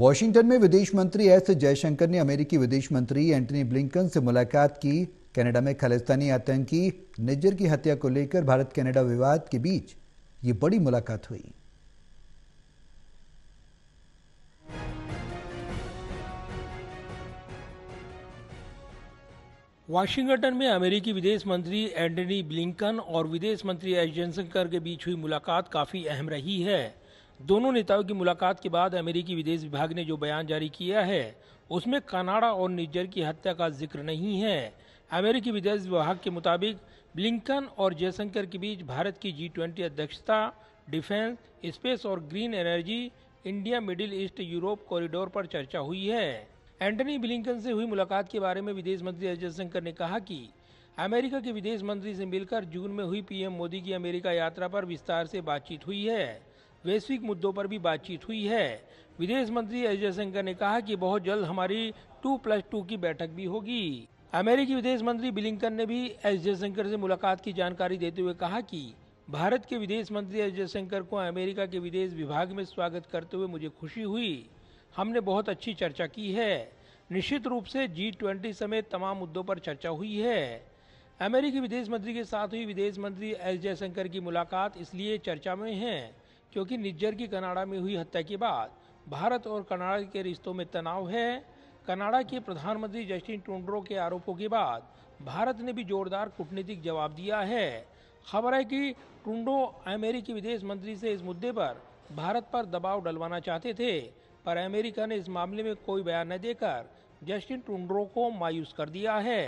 Washington में विदेश मंत्री एस जयशंकर ने अमेरिकी विदेश मंत्री एंटनी ब्लिंकन से मुलाकात की कनाडा में खालिस्तानी आतंकी निज्जर की हत्या को लेकर भारत कनाडा विवाद के बीच ये बड़ी मुलाकात हुई वाशिंगटन में अमेरिकी विदेश मंत्री एंटनी ब्लिंकन और विदेश मंत्री एस जयशंकर के बीच हुई मुलाकात काफी अहम रही है दोनों नेताओं की मुलाकात के बाद अमेरिकी विदेश विभाग ने जो बयान जारी किया है उसमें कनाडा और निजर की हत्या का जिक्र नहीं है अमेरिकी विदेश विभाग के मुताबिक ब्लिंकन और जयशंकर के बीच भारत की जी ट्वेंटी अध्यक्षता डिफेंस स्पेस और green energy India Middle East Europe corridor पर चर्चा हुई है एंटनी ब्लिंकन से हुई मुलाकात के बारे में विदेश मंत्री एस जयशंकर ने कहा कि अमेरिका के विदेश मंत्री से मिलकर जून में हुई पीएम मोदी की अमेरिका यात्रा पर विस्तार से बातचीत हुई है वैश्विक मुद्दों पर भी बातचीत हुई है विदेश मंत्री एस जयशंकर ने कहा कि बहुत जल्द हमारी टू प्लस टू की बैठक भी होगी अमेरिकी विदेश मंत्री बिलिंगटन ने भी एस जयशंकर से मुलाकात की जानकारी देते हुए कहा कि भारत के विदेश मंत्री एस जयशंकर को अमेरिका के विदेश विभाग में स्वागत करते हुए मुझे खुशी हुई हमने बहुत अच्छी चर्चा की है निश्चित रूप से जी ट्वेंटी समेत तमाम मुद्दों पर चर्चा हुई है अमेरिकी विदेश मंत्री के साथ हुई विदेश मंत्री एस जयशंकर की मुलाकात इसलिए चर्चा में है क्योंकि निज्जर की कनाडा में हुई हत्या के बाद भारत और कनाडा के रिश्तों में तनाव है कनाडा के प्रधानमंत्री जस्टिन टूड्रो के आरोपों के बाद भारत ने भी जोरदार कूटनीतिक जवाब दिया है खबर है कि टूडो अमेरिकी विदेश मंत्री से इस मुद्दे पर भारत पर दबाव डलवाना चाहते थे पर अमेरिका ने इस मामले में कोई बयान न देकर जस्टिन टूड्रो को मायूस कर दिया है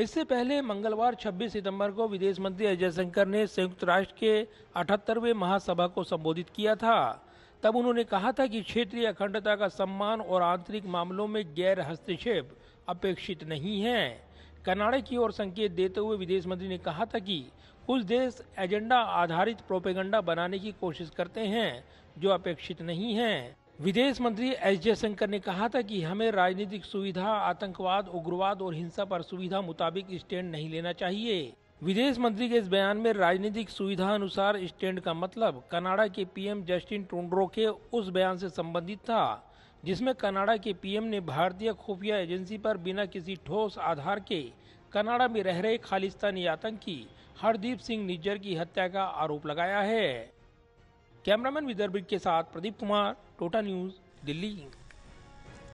इससे पहले मंगलवार 26 सितंबर को विदेश मंत्री अजय शंकर ने संयुक्त राष्ट्र के अठहत्तरवे महासभा को संबोधित किया था तब उन्होंने कहा था कि क्षेत्रीय अखंडता का सम्मान और आंतरिक मामलों में गैर हस्तक्षेप अपेक्षित नहीं है कनाडा की ओर संकेत देते हुए विदेश मंत्री ने कहा था कि कुछ देश एजेंडा आधारित प्रोपेगंडा बनाने की कोशिश करते हैं जो अपेक्षित नहीं है विदेश मंत्री एस जयशंकर ने कहा था कि हमें राजनीतिक सुविधा आतंकवाद उग्रवाद और हिंसा पर सुविधा मुताबिक स्टैंड नहीं लेना चाहिए विदेश मंत्री के इस बयान में राजनीतिक सुविधा अनुसार स्टैंड का मतलब कनाडा के पीएम जस्टिन टूड्रो के उस बयान से संबंधित था जिसमें कनाडा के पीएम ने भारतीय खुफिया एजेंसी पर बिना किसी ठोस आधार के कनाडा में रह रहे खालिस्तानी आतंकी हरदीप सिंह निज्जर की हत्या का आरोप लगाया है कैमरामैन विदर्भ के साथ प्रदीप कुमार टोटा न्यूज दिल्ली